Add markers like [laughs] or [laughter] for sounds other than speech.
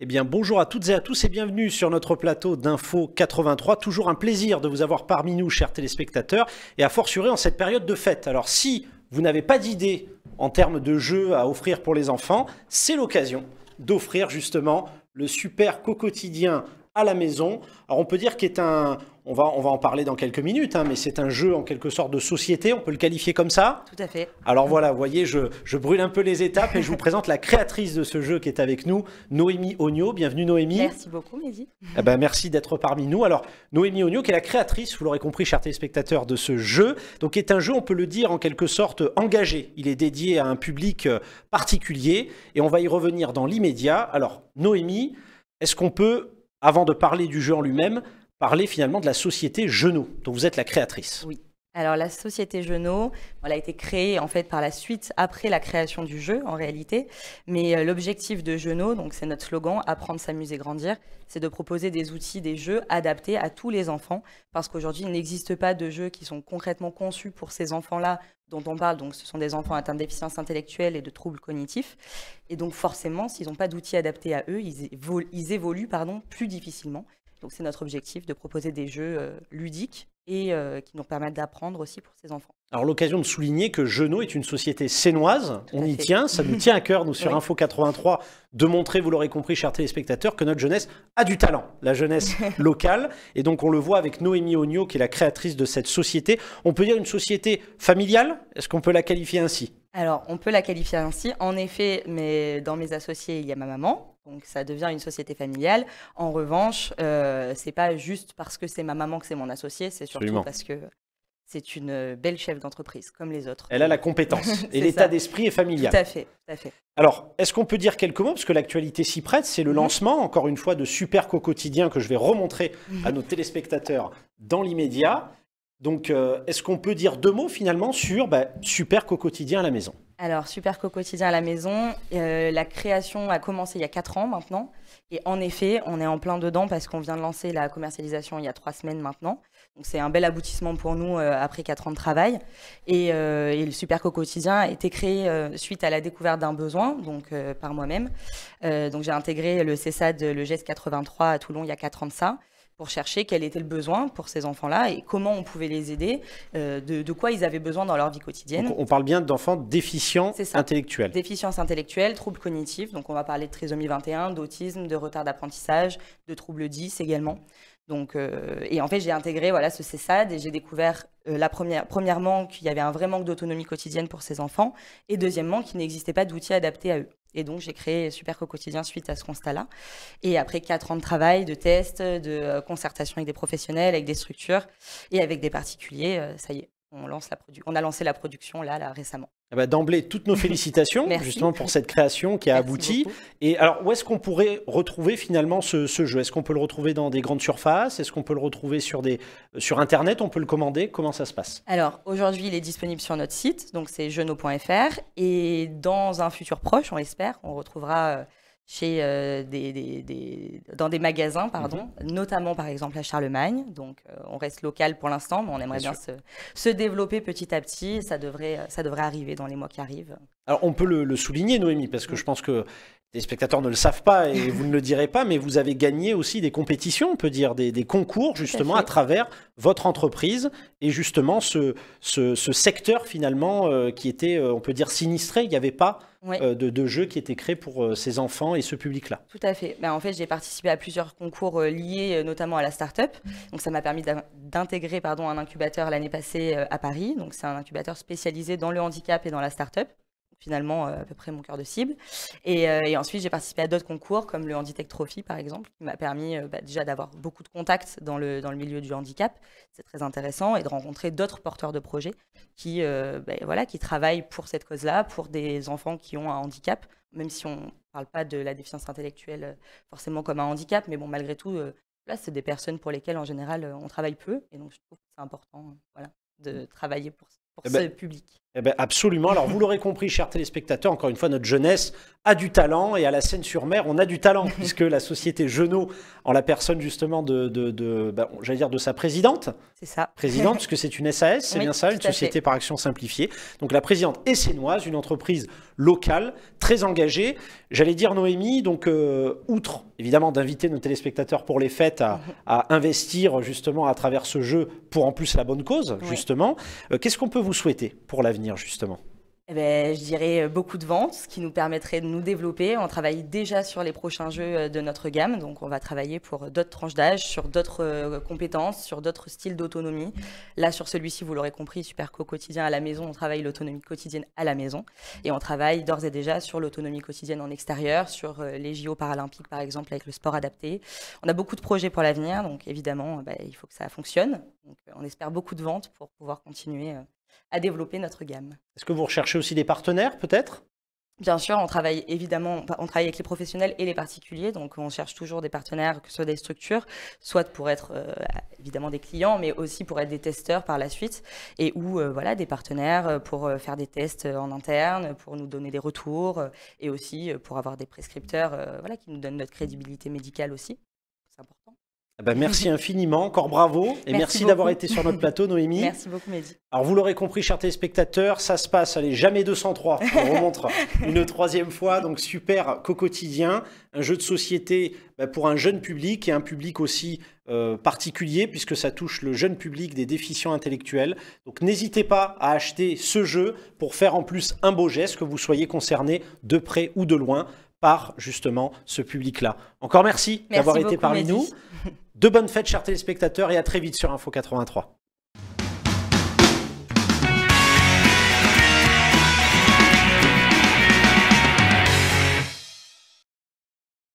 Eh bien, bonjour à toutes et à tous et bienvenue sur notre plateau d'Info 83. Toujours un plaisir de vous avoir parmi nous, chers téléspectateurs, et à fortiori en cette période de fête. Alors, si vous n'avez pas d'idée en termes de jeux à offrir pour les enfants, c'est l'occasion d'offrir justement le super co-quotidien à la maison. Alors, on peut dire qu'il est un, on va, on va en parler dans quelques minutes, hein, mais c'est un jeu en quelque sorte de société, on peut le qualifier comme ça. Tout à fait. Alors voilà, vous voyez, je, brûle un peu les étapes et je vous présente la créatrice de ce jeu qui est avec nous, Noémie Ogno. Bienvenue Noémie. Merci beaucoup Mehdi. Eh ben, merci d'être parmi nous. Alors Noémie Ogno, qui est la créatrice, vous l'aurez compris chers téléspectateurs, de ce jeu, donc est un jeu, on peut le dire en quelque sorte, engagé. Il est dédié à un public euh, particulier et on va y revenir dans l'immédiat. Alors Noémie, est-ce qu'on peut, avant de parler du jeu en lui-même, parler finalement de la société Genot, dont vous êtes la créatrice. Oui. Alors la société Genot, elle a été créée en fait par la suite après la création du jeu en réalité, mais euh, l'objectif de Genot, donc c'est notre slogan apprendre, s'amuser, grandir, c'est de proposer des outils, des jeux adaptés à tous les enfants parce qu'aujourd'hui, il n'existe pas de jeux qui sont concrètement conçus pour ces enfants-là dont on parle, donc ce sont des enfants atteints de déficience intellectuelle et de troubles cognitifs. Et donc forcément, s'ils n'ont pas d'outils adaptés à eux, ils évoluent, ils évoluent pardon, plus difficilement. Donc c'est notre objectif de proposer des jeux euh, ludiques et euh, qui nous permettent d'apprendre aussi pour ces enfants. Alors l'occasion de souligner que Genot est une société sénoise, on y tient, ça nous tient à cœur, nous sur Info 83, de montrer, vous l'aurez compris, chers téléspectateurs, que notre jeunesse a du talent, la jeunesse [laughs] locale, et donc on le voit avec Noémie Ognio qui est la créatrice de cette société. On peut dire une société familiale, est-ce qu'on peut la qualifier ainsi alors, on peut la qualifier ainsi, en effet, mais dans mes associés, il y a ma maman, donc ça devient une société familiale. En revanche, euh, c'est pas juste parce que c'est ma maman que c'est mon associé, c'est surtout parce que c'est une euh, belle chef d'entreprise, comme les autres. Elle a la compétence [laughs] et l'état d'esprit est familial. Tout à fait, fait. Alors, est-ce qu'on peut dire quelques mots Parce que l'actualité s'y prête, c'est le mhm. lancement, encore une fois, de Super Quotidien que je vais remontrer mhm. à nos téléspectateurs dans l'immédiat. Donc, euh, est-ce qu'on peut dire deux mots finalement sur bah, Super Quotidien à la maison alors, Super quotidien à la maison, euh, la création a commencé il y a 4 ans maintenant. Et en effet, on est en plein dedans parce qu'on vient de lancer la commercialisation il y a 3 semaines maintenant. Donc, c'est un bel aboutissement pour nous euh, après 4 ans de travail. Et, euh, le Superco quotidien a été créé suite à la découverte d'un besoin, donc par moi-même. donc, j'ai intégré le CESAD, le GES 83 à Toulon il y a 4 ans de ça pour chercher quel était le besoin pour ces enfants-là et comment on pouvait les aider, euh, de, quoi ils avaient besoin dans leur vie quotidienne. on parle bien d'enfants déficients intellectuels. Déficience intellectuelle, troubles cognitifs, donc on va parler de trisomie 21, d'autisme, de retard d'apprentissage, de troubles 10 également. Donc, euh, et en fait, j'ai intégré voilà ce CESAD et j'ai découvert euh, la première, premièrement qu'il y avait un vrai manque d'autonomie quotidienne pour ces enfants et deuxièmement qu'il n'existait pas d'outils adaptés à eux. Et donc, j'ai créé Super Co Quotidien suite à ce constat-là. Et après quatre ans de travail, de tests, de euh, concertation avec des professionnels, avec des structures et avec des particuliers, ça y est, on, lance la on a lancé la production là, là récemment. Eh ben, d'emblée, toutes nos [laughs] félicitations justement pour cette création qui a abouti. Et alors, où est-ce qu'on pourrait retrouver finalement ce, jeu Est-ce qu'on peut le retrouver dans des grandes surfaces Est-ce qu'on peut le retrouver sur, des, euh, sur Internet On peut le commander Comment ça se passe Alors, aujourd'hui, il est disponible sur notre site, donc c'est jeunot.fr. Et dans un futur proche, on espère, on retrouvera... Euh, chez, euh, des, dans des magasins, pardon, mhm. notamment par exemple à Charlemagne. Donc euh, on reste local pour l'instant, mais on aimerait bien, se, se, développer petit à petit. Ça devrait, ça devrait arriver dans les mois qui arrivent. Alors on peut le, souligner, Noémie, parce que je pense que les spectateurs ne le savent pas et vous ne le direz pas, mais vous avez gagné aussi des compétitions, on peut dire, des, concours justement à, travers votre entreprise et justement ce, ce, secteur finalement euh, qui était, euh, on peut dire, sinistré. Il n'y avait pas euh, de, de, jeu qui étaient créés pour ces enfants et ce public-là. Tout à fait. Ben, en fait, j'ai participé à plusieurs concours liés notamment à la start-up. Donc ça m'a permis d'intégrer un incubateur l'année passée à Paris. Donc c'est un incubateur spécialisé dans le handicap et dans la start-up finalement euh, à peu près mon cœur de cible. Euh, et, ensuite, j'ai participé à d'autres concours comme le Handitech Trophy, par exemple, qui m'a permis euh, bah, déjà d'avoir beaucoup de contacts dans le, dans le milieu du handicap. C'est très intéressant et de rencontrer d'autres porteurs de projets qui, bah, voilà, qui travaillent pour cette cause-là, pour des enfants qui ont un handicap, même si on ne parle pas de la déficience intellectuelle forcément comme un handicap, mais bon, malgré tout, là, c'est des personnes pour lesquelles, en général, on travaille peu. Et donc, je trouve que c'est important voilà, de mmh. travailler pour, eh ben ce public. Eh ben, absolument. Alors vous l'aurez compris, chers téléspectateurs, encore une fois, notre jeunesse a du talent et à la Seine-sur-Mer, on a du talent [laughs] puisque la société Genot, en la personne justement de, ben, j'allais dire de sa présidente. C'est ça. Présidente, puisque c'est une SAS, c'est bien ça, une société par action simplifiée. Donc la présidente essénoise, une entreprise locale très engagée. J'allais dire Noémie, donc euh, outre évidemment d'inviter nos téléspectateurs pour les fêtes [laughs] à, investir justement à travers ce jeu pour en plus la bonne cause justement. Euh, qu'est-ce qu'on peut vous souhaiter pour la vie justement eh ben, je dirais euh, beaucoup de ventes, ce qui nous permettrait de nous développer. On travaille déjà sur les prochains jeux euh, de notre gamme, donc on va travailler pour d'autres tranches d'âge, sur d'autres euh, compétences, sur d'autres styles d'autonomie. Là, sur celui-ci, vous l'aurez compris, Super quotidien à la maison, on travaille l'autonomie quotidienne à la maison. Et on travaille d'ores et déjà sur l'autonomie quotidienne en extérieur, sur les JO paralympiques par exemple, avec le sport adapté. On a beaucoup de projets pour l'avenir, donc évidemment, bah, il faut que ça fonctionne. on espère beaucoup de ventes pour pouvoir continuer à développer notre gamme. Est-ce que vous recherchez aussi des partenaires peut-être Bien sûr, on travaille évidemment, on travaille avec les professionnels et les particuliers, donc on cherche toujours des partenaires, que ce soit des structures, soit pour être euh, évidemment des clients, mais aussi pour être des testeurs par la suite, et ou euh, voilà des partenaires euh, pour faire des tests en interne, pour nous donner des retours, et aussi pour avoir des prescripteurs, voilà qui nous donnent notre crédibilité médicale aussi. Ah bah, merci infiniment, encore bravo et merci, d'avoir été sur notre plateau Noémie. Merci beaucoup Mehdi. Alors vous l'aurez compris chers téléspectateurs, ça se passe, allez, jamais 203, on remontre [laughs] une troisième fois, donc super co-quotidien, un jeu de société bah, pour un jeune public et un public aussi euh, particulier puisque ça touche le jeune public des déficients intellectuels. Donc n'hésitez pas à acheter ce jeu pour faire en plus un beau geste, que vous soyez concerné de près ou de loin par justement ce public-là. Encore merci, d'avoir été parmi Mehdi. nous. De bonnes fêtes, chers téléspectateurs, et à très vite sur Info 83.